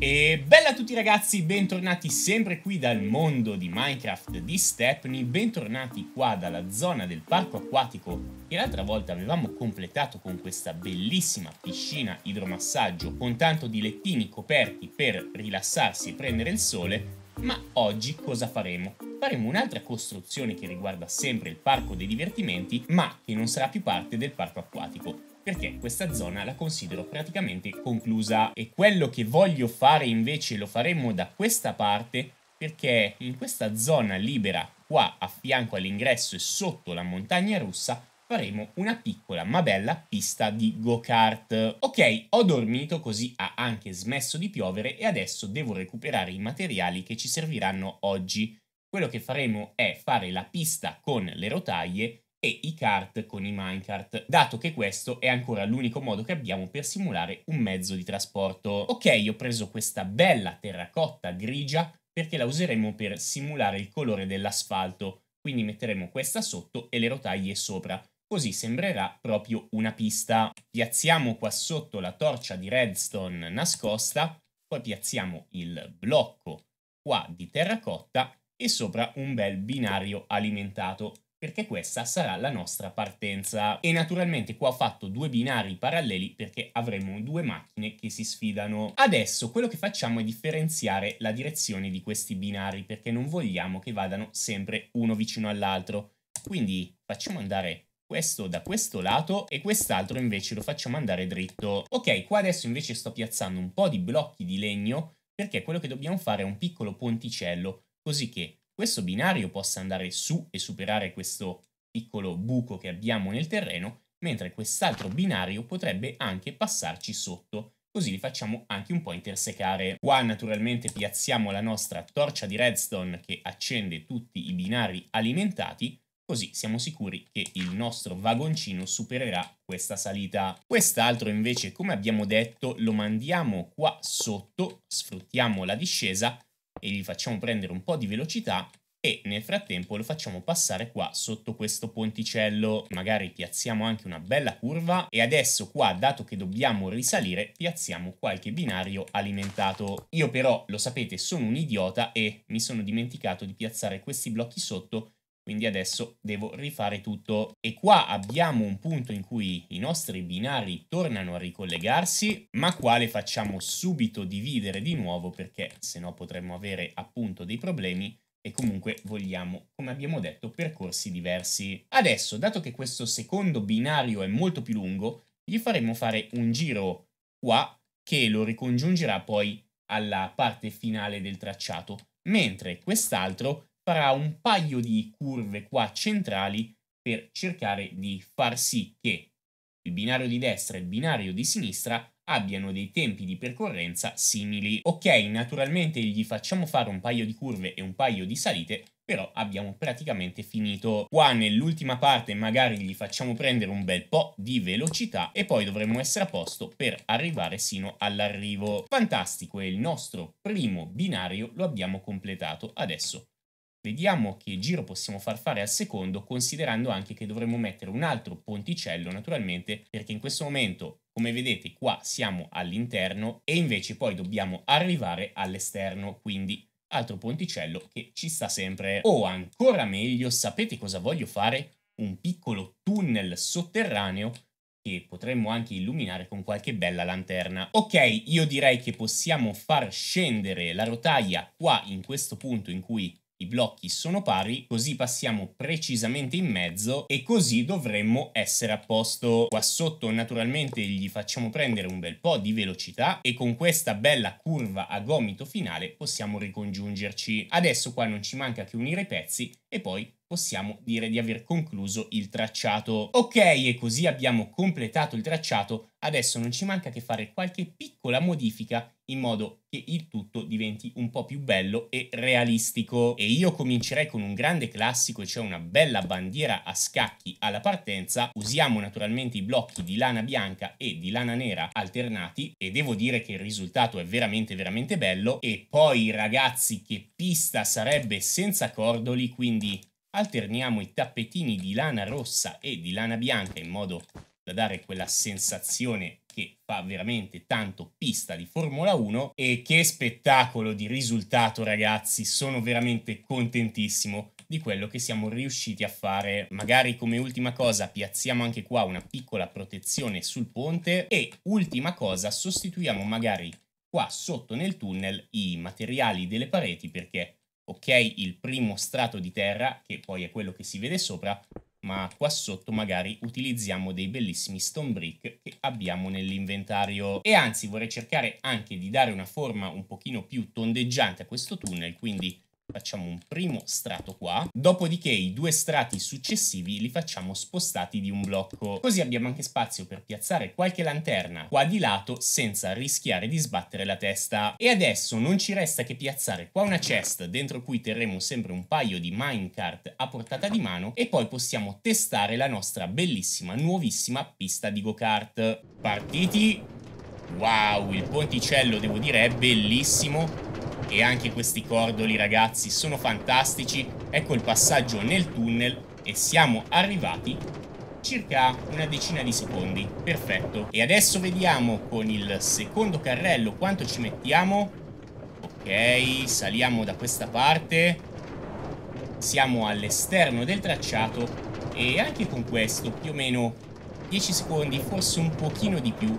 E bella a tutti ragazzi, bentornati sempre qui dal mondo di Minecraft di Stepney, bentornati qua dalla zona del parco acquatico che l'altra volta avevamo completato con questa bellissima piscina idromassaggio con tanto di lettini coperti per rilassarsi e prendere il sole, ma oggi cosa faremo? Faremo un'altra costruzione che riguarda sempre il parco dei divertimenti, ma che non sarà più parte del parco acquatico perché questa zona la considero praticamente conclusa e quello che voglio fare invece lo faremo da questa parte perché in questa zona libera qua a fianco all'ingresso e sotto la montagna russa faremo una piccola ma bella pista di go-kart. Ok, ho dormito così ha anche smesso di piovere e adesso devo recuperare i materiali che ci serviranno oggi. Quello che faremo è fare la pista con le rotaie e i kart con i minecart, dato che questo è ancora l'unico modo che abbiamo per simulare un mezzo di trasporto. Ok, ho preso questa bella terracotta grigia perché la useremo per simulare il colore dell'asfalto, quindi metteremo questa sotto e le rotaie sopra, così sembrerà proprio una pista. Piazziamo qua sotto la torcia di redstone nascosta, poi piazziamo il blocco qua di terracotta e sopra un bel binario alimentato perché questa sarà la nostra partenza. E naturalmente qua ho fatto due binari paralleli perché avremo due macchine che si sfidano. Adesso quello che facciamo è differenziare la direzione di questi binari perché non vogliamo che vadano sempre uno vicino all'altro. Quindi facciamo andare questo da questo lato e quest'altro invece lo facciamo andare dritto. Ok, qua adesso invece sto piazzando un po' di blocchi di legno perché quello che dobbiamo fare è un piccolo ponticello, così che questo binario possa andare su e superare questo piccolo buco che abbiamo nel terreno, mentre quest'altro binario potrebbe anche passarci sotto, così li facciamo anche un po' intersecare. Qua naturalmente piazziamo la nostra torcia di redstone che accende tutti i binari alimentati, così siamo sicuri che il nostro vagoncino supererà questa salita. Quest'altro invece, come abbiamo detto, lo mandiamo qua sotto, sfruttiamo la discesa e gli facciamo prendere un po' di velocità e nel frattempo lo facciamo passare qua sotto questo ponticello, magari piazziamo anche una bella curva e adesso qua dato che dobbiamo risalire piazziamo qualche binario alimentato. Io però lo sapete sono un idiota e mi sono dimenticato di piazzare questi blocchi sotto quindi adesso devo rifare tutto. E qua abbiamo un punto in cui i nostri binari tornano a ricollegarsi, ma quale facciamo subito dividere di nuovo perché sennò potremmo avere appunto dei problemi e comunque vogliamo, come abbiamo detto, percorsi diversi. Adesso, dato che questo secondo binario è molto più lungo, gli faremo fare un giro qua che lo ricongiungerà poi alla parte finale del tracciato, mentre quest'altro farà un paio di curve qua centrali per cercare di far sì che il binario di destra e il binario di sinistra abbiano dei tempi di percorrenza simili. Ok, naturalmente gli facciamo fare un paio di curve e un paio di salite, però abbiamo praticamente finito. Qua nell'ultima parte magari gli facciamo prendere un bel po' di velocità e poi dovremmo essere a posto per arrivare sino all'arrivo. Fantastico, e il nostro primo binario lo abbiamo completato. Adesso Vediamo che giro possiamo far fare al secondo considerando anche che dovremmo mettere un altro ponticello naturalmente perché in questo momento come vedete qua siamo all'interno e invece poi dobbiamo arrivare all'esterno quindi altro ponticello che ci sta sempre. O ancora meglio sapete cosa voglio fare? Un piccolo tunnel sotterraneo che potremmo anche illuminare con qualche bella lanterna. Ok, io direi che possiamo far scendere la rotaia qua in questo punto in cui i blocchi sono pari, così passiamo precisamente in mezzo e così dovremmo essere a posto. Qua sotto naturalmente gli facciamo prendere un bel po' di velocità e con questa bella curva a gomito finale possiamo ricongiungerci. Adesso qua non ci manca che unire i pezzi e poi possiamo dire di aver concluso il tracciato. Ok, e così abbiamo completato il tracciato, adesso non ci manca che fare qualche piccola modifica in modo che il tutto diventi un po' più bello e realistico. E io comincerei con un grande classico, cioè una bella bandiera a scacchi alla partenza. Usiamo naturalmente i blocchi di lana bianca e di lana nera alternati e devo dire che il risultato è veramente veramente bello. E poi ragazzi che pista sarebbe senza cordoli, quindi Alterniamo i tappetini di lana rossa e di lana bianca in modo da dare quella sensazione che fa veramente tanto pista di Formula 1 e che spettacolo di risultato ragazzi, sono veramente contentissimo di quello che siamo riusciti a fare. Magari come ultima cosa piazziamo anche qua una piccola protezione sul ponte e ultima cosa sostituiamo magari qua sotto nel tunnel i materiali delle pareti perché ok, il primo strato di terra, che poi è quello che si vede sopra, ma qua sotto magari utilizziamo dei bellissimi stone brick che abbiamo nell'inventario. E anzi vorrei cercare anche di dare una forma un pochino più tondeggiante a questo tunnel, quindi Facciamo un primo strato qua, dopodiché i due strati successivi li facciamo spostati di un blocco. Così abbiamo anche spazio per piazzare qualche lanterna qua di lato senza rischiare di sbattere la testa. E adesso non ci resta che piazzare qua una chest dentro cui terremo sempre un paio di minecart a portata di mano e poi possiamo testare la nostra bellissima nuovissima pista di go-kart. Partiti! Wow, il ponticello devo dire è bellissimo e anche questi cordoli ragazzi sono fantastici, ecco il passaggio nel tunnel e siamo arrivati circa una decina di secondi, perfetto. E adesso vediamo con il secondo carrello quanto ci mettiamo, ok, saliamo da questa parte, siamo all'esterno del tracciato e anche con questo più o meno 10 secondi, forse un pochino di più,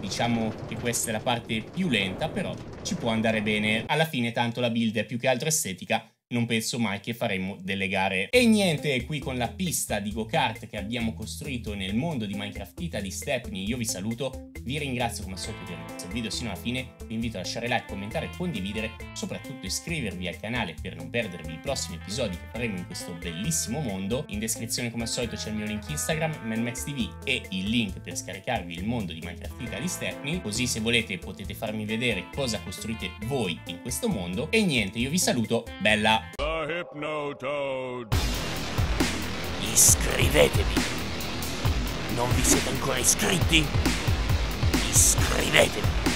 Diciamo che questa è la parte più lenta, però ci può andare bene. Alla fine tanto la build è più che altro estetica, non penso mai che faremo delle gare. E niente, qui con la pista di go-kart che abbiamo costruito nel mondo di Minecraftita di Stepney io vi saluto, vi ringrazio come al solito di aver visto il video sino alla fine, vi invito a lasciare like, commentare e condividere, soprattutto iscrivervi al canale per non perdervi i prossimi episodi che faremo in questo bellissimo mondo. In descrizione come al solito c'è il mio link Instagram, ManMaxTV e il link per scaricarvi il mondo di Minecraft di Stepney, così se volete potete farmi vedere cosa costruite voi in questo mondo. E niente, io vi saluto, bella! Iscrivetevi! Non vi siete ancora iscritti? Discreíble.